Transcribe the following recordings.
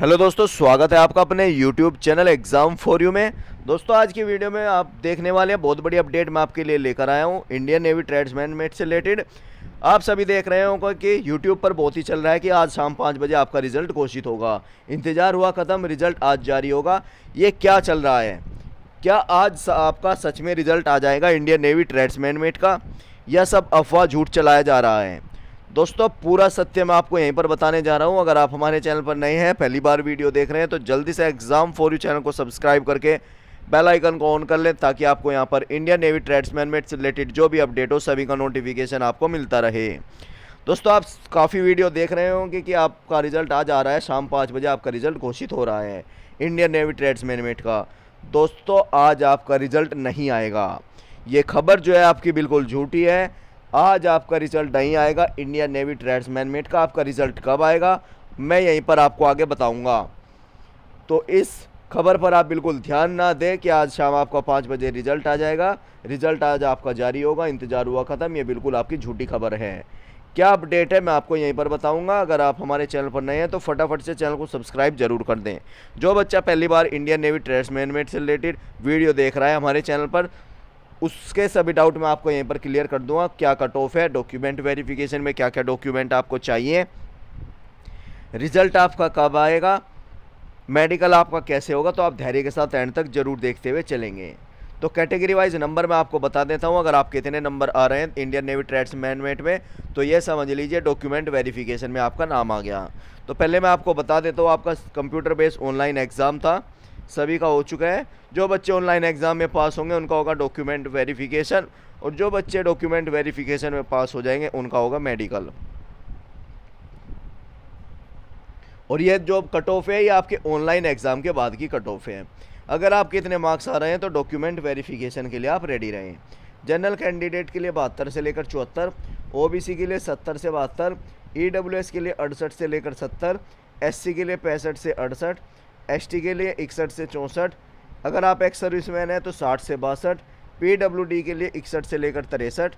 hello दोस्तों स्वागत है आपका अपने YouTube channel exam for you में दोस्तों आज की वीडियो में आप देखने वाले हैं बहुत बड़ी अपडेट मैं आपके लिए लेकर आया हूँ इंडियन नेवी ट्रेड्समैन मेट से रिलेटेड आप सभी देख रहे होंगे कि यूट्यूब पर बहुत ही चल रहा है कि आज शाम पाँच बजे आपका रिजल्ट घोषित होगा इंतज़ार हुआ ख़त्म रिजल्ट आज जारी होगा ये क्या चल रहा है क्या आज आपका सच में रिजल्ट आ जाएगा इंडियन नेवी ट्रेड्समैन मेट का यह सब अफवाह झूठ चलाया जा रहा है दोस्तों पूरा सत्य मैं आपको यहीं पर बताने जा रहा हूं अगर आप हमारे चैनल पर नए हैं पहली बार वीडियो देख रहे हैं तो जल्दी से एग्जाम फॉर यू चैनल को सब्सक्राइब करके बेल आइकन को ऑन कर लें ताकि आपको यहाँ पर इंडियन नेवी ट्रेड्समैन में रिलेटेड जो भी अपडेट हो सभी का नोटिफिकेशन आपको मिलता रहे दोस्तों आप काफ़ी वीडियो देख रहे होंगे कि आपका रिजल्ट आज आ रहा है शाम पाँच बजे आपका रिजल्ट घोषित हो रहा है इंडियन नेवी ट्रेड्समैन मेट का दोस्तों आज आपका रिजल्ट नहीं आएगा ये खबर जो है आपकी बिल्कुल झूठी है आज आपका रिजल्ट नहीं आएगा इंडियन नेवी ट्रेड्समैन मेट का आपका रिजल्ट कब आएगा मैं यहीं पर आपको आगे बताऊंगा तो इस खबर पर आप बिल्कुल ध्यान ना दें कि आज शाम आपका पाँच बजे रिजल्ट आ जाएगा रिजल्ट आज आपका जारी होगा इंतज़ार हुआ ख़त्म ये बिल्कुल आपकी झूठी खबर है क्या अपडेट है मैं आपको यहीं पर बताऊंगा अगर आप हमारे चैनल पर नए हैं तो फटाफट से चैनल को सब्सक्राइब जरूर कर दें जो बच्चा पहली बार इंडियन नेवी ट्रेड्स मैनमेट से रिलेटेड वीडियो देख रहा है हमारे चैनल पर उसके सभी डाउट मैं आपको यहीं पर क्लियर कर दूंगा क्या कट ऑफ है डॉक्यूमेंट वेरिफिकेशन में क्या क्या डॉक्यूमेंट आपको चाहिए रिजल्ट आपका कब आएगा मेडिकल आपका कैसे होगा तो आप धैर्य के साथ एंड तक जरूर देखते हुए चलेंगे तो कैटेगरी वाइज नंबर मैं आपको बता देता हूँ अगर आपके इतने नंबर आ रहे हैं इंडियन नेवी ट्रेड्स मैनमेंट में तो ये समझ लीजिए डॉक्यूमेंट वेरिफिकेशन में आपका नाम आ गया तो पहले मैं आपको बता देता हूँ आपका कंप्यूटर बेस्ड ऑनलाइन एग्ज़ाम था सभी का हो चुका है जो बच्चे ऑनलाइन एग्ज़ाम में पास होंगे उनका होगा डॉक्यूमेंट वेरिफिकेशन और जो बच्चे डॉक्यूमेंट वेरिफिकेशन में पास हो जाएंगे उनका होगा मेडिकल और यह जो कट ऑफ है ये आपके ऑनलाइन एग्ज़ाम के बाद की कट ऑफ है अगर आप कितने मार्क्स आ रहे हैं तो डॉक्यूमेंट वेरिफिकेशन के लिए आप रेडी रहें जनरल कैंडिडेट के लिए बहत्तर से लेकर चौहत्तर ओबीसी के लिए सत्तर से बहत्तर ईडब्ल्यूएस e के लिए अड़सठ से लेकर सत्तर एससी के लिए पैंसठ से अड़सठ एसटी के लिए इकसठ से चौंसठ अगर आप एक्स सर्विस मैन हैं तो साठ से बासठ पीडब्ल्यूडी के लिए इकसठ से लेकर तिरसठ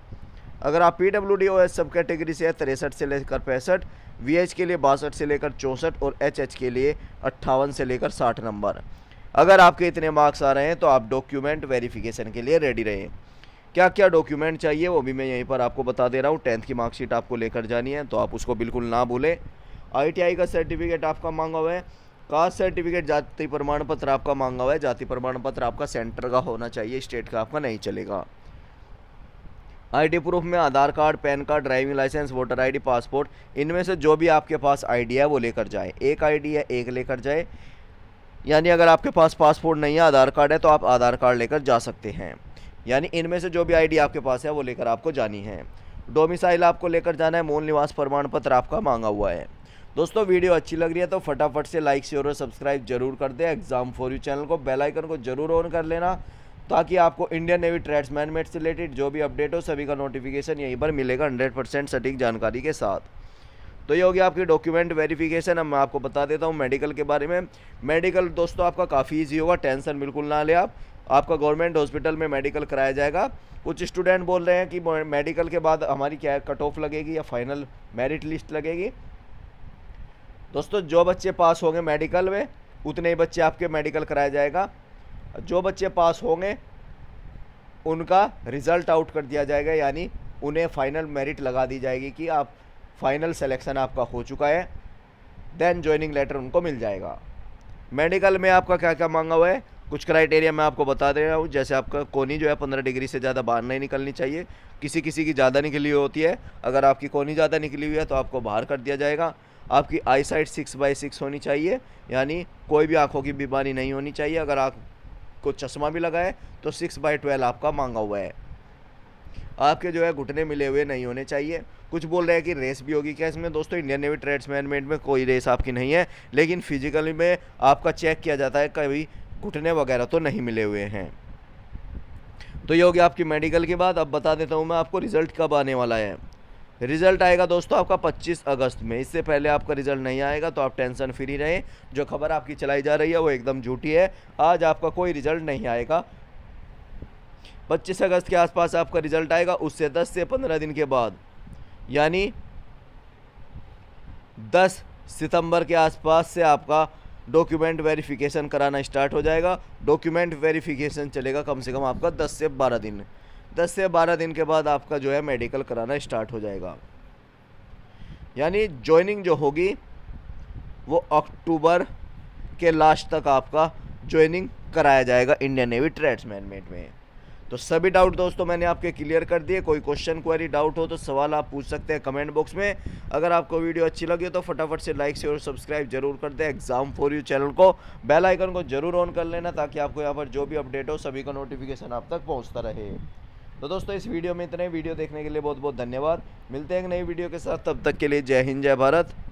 अगर आप P W D O S सब कैटेगरी से है तिरसठ से लेकर पैंसठ वी एच के लिए बासठ से लेकर चौंसठ और एच एच के लिए अट्ठावन से लेकर साठ नंबर अगर आपके इतने मार्क्स आ रहे हैं तो आप डॉक्यूमेंट वेरिफिकेशन के लिए रेडी रहें क्या क्या डॉक्यूमेंट चाहिए वो भी मैं यहीं पर आपको बता दे रहा हूँ टेंथ की मार्कशीट आपको लेकर जानी है तो आप उसको बिल्कुल ना भूलें आई का सर्टिफिकेट आपका मांगा हुआ है कास्ट सर्टिफिकेट जाति प्रमाण पत्र आपका मांगा हुआ है जाति प्रमाण पत्र आपका सेंटर का होना चाहिए स्टेट का आपका नहीं चलेगा आईडी प्रूफ में Aadhaar card pan card driving licence voter ID passport इनमें से जो भी आपके पास आईडी है वो लेकर जाए एक आईडी है एक लेकर जाए यानी अगर आपके पास पासपोर्ट नहीं है आधार कार्ड है तो आप आधार कार्ड लेकर जा सकते हैं यानी इनमें से जो भी आईडी आपके पास है वो लेकर आपको जानी है डोमिसाइल आपको लेकर जाना है मूल निवास प्रमाण पत्र आपका मांगा हुआ है दोस्तों वीडियो अच्छी लग रही है तो फटाफट से लाइक शेयर और सब्सक्राइब जरूर कर दें एग्जाम फॉर यू चैनल को बेल आइकन को जरूर ऑन कर लेना ताकि आपको इंडियन नेवी ट्रेड्स मैनमेट से रिलेटेड जो भी अपडेट हो सभी का नोटिफिकेशन यहीं पर मिलेगा हंड्रेड परसेंट सटीक जानकारी के साथ तो ये होगी आपकी डॉक्यूमेंट वेरिफिकेशन अब मैं आपको बता देता हूँ मेडिकल के बारे में मेडिकल दोस्तों आपका काफ़ी ईजी होगा टेंशन बिल्कुल ना ले आप आपका गवर्नमेंट हॉस्पिटल में मेडिकल कराया जाएगा कुछ स्टूडेंट बोल रहे हैं कि मेडिकल के बाद हमारी क्या कट ऑफ लगेगी या फाइनल मेरिट लिस्ट लगेगी दोस्तों जो बच्चे पास होंगे मेडिकल में उतने ही बच्चे आपके मेडिकल कराया जाएगा जो बच्चे पास होंगे उनका रिज़ल्ट आउट कर दिया जाएगा यानी उन्हें फ़ाइनल मेरिट लगा दी जाएगी कि आप फ़ाइनल सेलेक्शन आपका हो चुका है देन ज्वाइनिंग लेटर उनको मिल जाएगा मेडिकल में आपका क्या क्या मांगा हुआ है कुछ क्राइटेरिया मैं आपको बता दे रहा हूँ जैसे आपका कोनी जो है पंद्रह डिग्री से ज़्यादा बाहर नहीं निकलनी चाहिए किसी किसी की ज़्यादा निकली हुई होती है अगर आपकी कोनी ज़्यादा निकली हुई है तो आपको बाहर कर दिया जाएगा आपकी eyesight six by six होनी चाहिए यानी कोई भी आँखों की बीमारी नहीं होनी चाहिए अगर आप को चश्मा भी लगाए तो सिक्स बाई ट्वेल्व आपका मांगा हुआ है आपके जो है घुटने मिले हुए नहीं होने चाहिए कुछ बोल रहे हैं कि रेस भी होगी क्या इसमें दोस्तों इंडियन नेवी ट्रेड्स मैनेजमेंट में कोई रेस आपकी नहीं है लेकिन फिजिकली में आपका चेक किया जाता है कभी घुटने वगैरह तो नहीं मिले हुए हैं तो ये होगी आपकी मेडिकल के बाद अब बता देता हूँ मैं आपको रिज़ल्ट कब आने वाला है रिजल्ट आएगा दोस्तों आपका 25 अगस्त में इससे पहले आपका रिजल्ट नहीं आएगा तो आप टेंशन फ्री रहें जो खबर आपकी चलाई जा रही है वो एकदम झूठी है आज आपका कोई रिजल्ट नहीं आएगा 25 अगस्त के आसपास आपका रिजल्ट आएगा उससे 10 से 15 दिन के बाद यानी 10 सितंबर के आसपास से आपका डॉक्यूमेंट वेरीफिकेशन कराना स्टार्ट हो जाएगा डॉक्यूमेंट वेरीफिकेशन चलेगा कम से कम आपका दस से बारह दिन दस से बारह दिन के बाद आपका जो है मेडिकल कराना स्टार्ट हो जाएगा यानी ज्वाइनिंग जो होगी वो अक्टूबर के लास्ट तक आपका ज्वाइनिंग कराया जाएगा इंडियन नेवी ट्रेड्स मैनमेंट में तो सभी डाउट दोस्तों मैंने आपके क्लियर कर दिए कोई क्वेश्चन क्वेरी डाउट हो तो सवाल आप पूछ सकते हैं कमेंट बॉक्स में अगर आपको वीडियो अच्छी लगी हो तो फटाफट से लाइक शेयर और सब्सक्राइब जरूर कर दें एग्जाम फॉर यू चैनल को बेल आइकन को जरूर ऑन कर लेना ताकि आपको यहाँ पर जो भी अपडेट हो सभी का नोटिफिकेशन आप तक पहुँचता रहे तो दोस्तों इस वीडियो में इतने वीडियो देखने के लिए बहुत बहुत धन्यवाद मिलते हैं एक नई वीडियो के साथ तब तक के लिए जय हिंद जय भारत